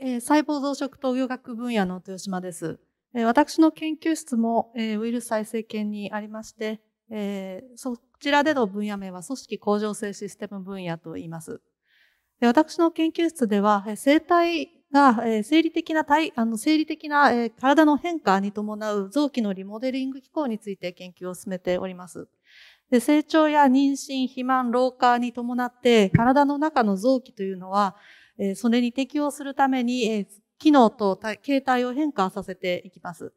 えー、細胞増殖と合学分野の豊島です。えー、私の研究室も、えー、ウイルス再生研にありまして、えー、そちらでの分野名は組織向上性システム分野と言います。で私の研究室では、えー、生体が、えー、生理的な体、あの生理的な、えー、体の変化に伴う臓器のリモデリング機構について研究を進めております。で成長や妊娠、肥満、老化に伴って体の中の臓器というのは、えそれに適応するために、え機能と形態を変化させていきます。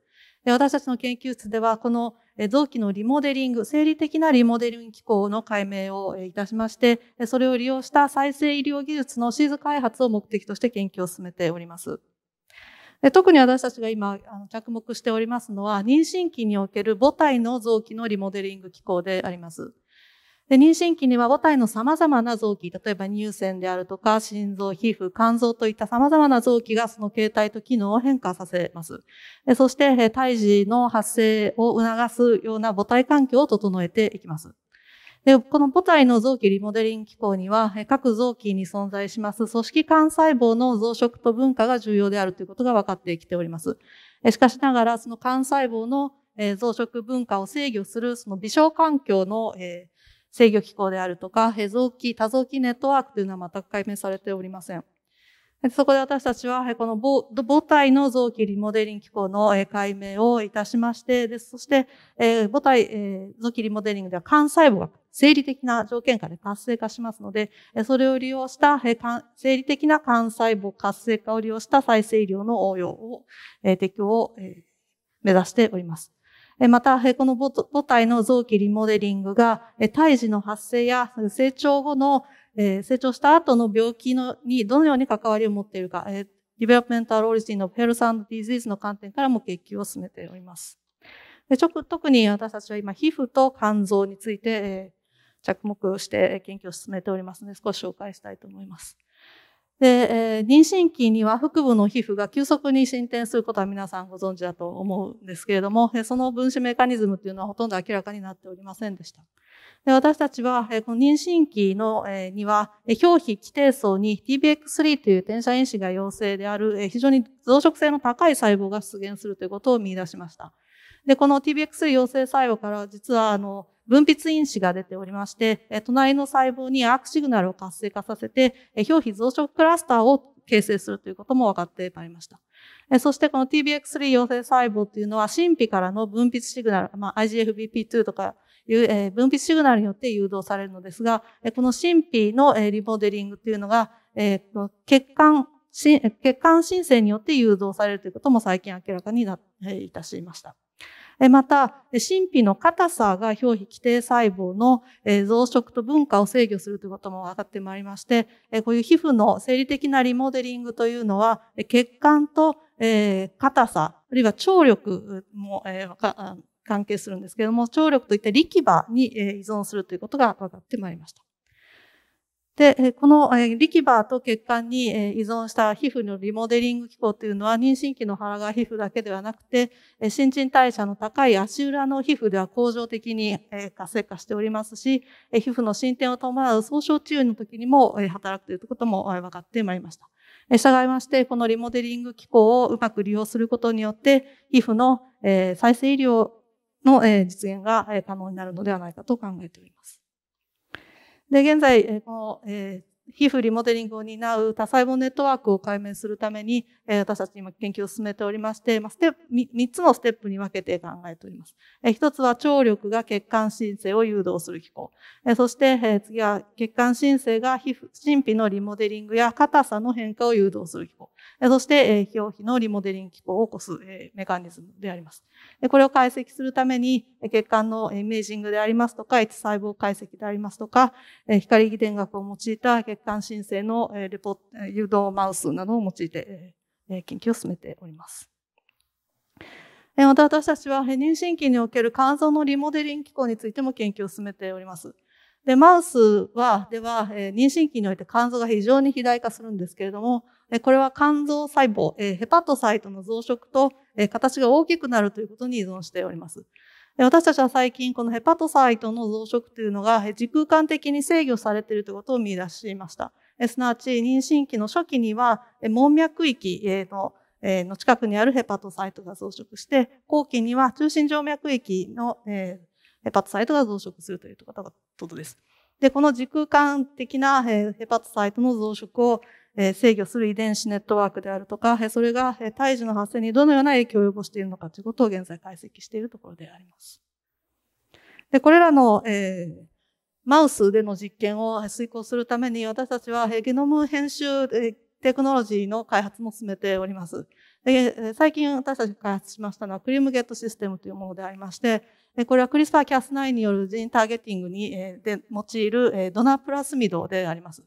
私たちの研究室では、この臓器のリモデリング、生理的なリモデリング機構の解明をいたしまして、それを利用した再生医療技術のシーズ開発を目的として研究を進めております。特に私たちが今着目しておりますのは、妊娠期における母体の臓器のリモデリング機構であります。で妊娠期には母体の様々な臓器、例えば乳腺であるとか、心臓、皮膚、肝臓といった様々な臓器がその形態と機能を変化させます。でそして、胎児の発生を促すような母体環境を整えていきます。で、この母体の臓器リモデリング機構には、各臓器に存在します組織幹細胞の増殖と分化が重要であるということが分かってきております。しかしながら、その幹細胞の増殖分化を制御する、その微小環境の、え制御機構であるとか、ヘ増機、多増機ネットワークというのは全く解明されておりません。そこで私たちは、この母体の臓器リモデリング機構の解明をいたしまして、でそして、母体、臓器リモデリングでは幹細胞が生理的な条件下で活性化しますので、それを利用した、生理的な幹細胞活性化を利用した再生医療の応用を、適用を目指しております。また、この母体の臓器リモデリングが、胎児の発生や成長後の、成長した後の病気のにどのように関わりを持っているか、ディベロップメンタルオリジンのヘルスディジーズの観点からも研究を進めております。特に私たちは今、皮膚と肝臓について着目して研究を進めておりますので、少し紹介したいと思います。で、えー、妊娠期には腹部の皮膚が急速に進展することは皆さんご存知だと思うんですけれども、その分子メカニズムというのはほとんど明らかになっておりませんでした。で私たちは、この妊娠期の、えー、には、表皮基底層に TBX3 という転写因子が陽性である、えー、非常に増殖性の高い細胞が出現するということを見出しました。で、この TBX3 陽性細胞から実は、あの、分泌因子が出ておりまして、隣の細胞にアークシグナルを活性化させて、表皮増殖クラスターを形成するということも分かってまいりました。そしてこの TBX3 陽性細胞というのは、神秘からの分泌シグナル、まあ、IGFBP2 とかいう、分泌シグナルによって誘導されるのですが、この神秘のリモデリングというのが、血管、血管申請によって誘導されるということも最近明らかにないたしました。また、神秘の硬さが表皮規定細胞の増殖と分化を制御するということも分かってまいりまして、こういう皮膚の生理的なリモデリングというのは、血管と硬さ、あるいは聴力も関係するんですけれども、聴力といった力場に依存するということが分かってまいりました。で、このリキバーと血管に依存した皮膚のリモデリング機構というのは妊娠期の腹が皮膚だけではなくて、新陳代謝の高い足裏の皮膚では恒常的に活性化しておりますし、皮膚の進展を伴う総症治癒の時にも働くということも分かってまいりました。従いまして、このリモデリング機構をうまく利用することによって、皮膚の再生医療の実現が可能になるのではないかと考えております。で、現在、この、え皮膚リモデリングを担う多細胞ネットワークを解明するために、え私たち今研究を進めておりまして、まステップ 3, つのステップに分けて考えております。え1つは聴力が血管申請を誘導する機構。えそして、え次は血管申請が皮膚、神秘のリモデリングや硬さの変化を誘導する機構。えそして、え表皮のリモデリング機構を起こす、えメカニズムであります。えこれを解析するために、血管のイメージングでありますとか、一細胞解析でありますとか、え光遺伝学を用いた血血管新生のレポ誘導マウスなどを用いて研究を進めております。また私たちは妊娠期における肝臓のリモデリング機構についても研究を進めております。で、マウスは、では、妊娠期において肝臓が非常に肥大化するんですけれども、これは肝臓細胞、ヘパトサイトの増殖と形が大きくなるということに依存しております。で私たちは最近このヘパトサイトの増殖というのが時空間的に制御されているということを見出しました。すなわち妊娠期の初期には門脈域のの近くにあるヘパトサイトが増殖して、後期には中心静脈域のヘパトサイトが増殖するということです。で、この時空間的なヘパトサイトの増殖をえ制御する遺伝子ネットワークであるとか、えそれが胎児の発生にどのような影響を及ぼしているのかということを現在解析しているところであります。で、これらの、えー、マウスでの実験を遂行するために私たちはゲノム編集テクノロジーの開発も進めております。え、最近私たちが開発しましたのはクリームゲットシステムというものでありまして、これはクリスパー・キャス9によるジンターゲティングに用いるドナープラスミドであります。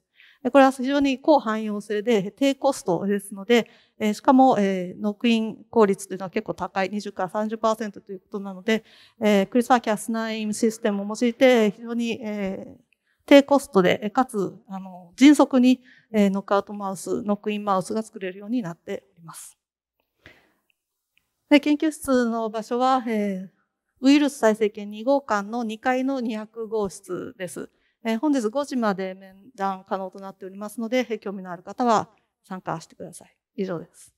これは非常に高汎用性で低コストですので、えしかも、えノックイン効率というのは結構高い、20から30%ということなので、えクリスワーキャスナインシステムを用いて、非常に、え低コストで、かつ、あの、迅速に、えノックアウトマウス、ノックインマウスが作れるようになっております。研究室の場所は、えウイルス再生研2号館の2階の200号室です。え本日5時まで面談可能となっておりますので、興味のある方は参加してください。以上です。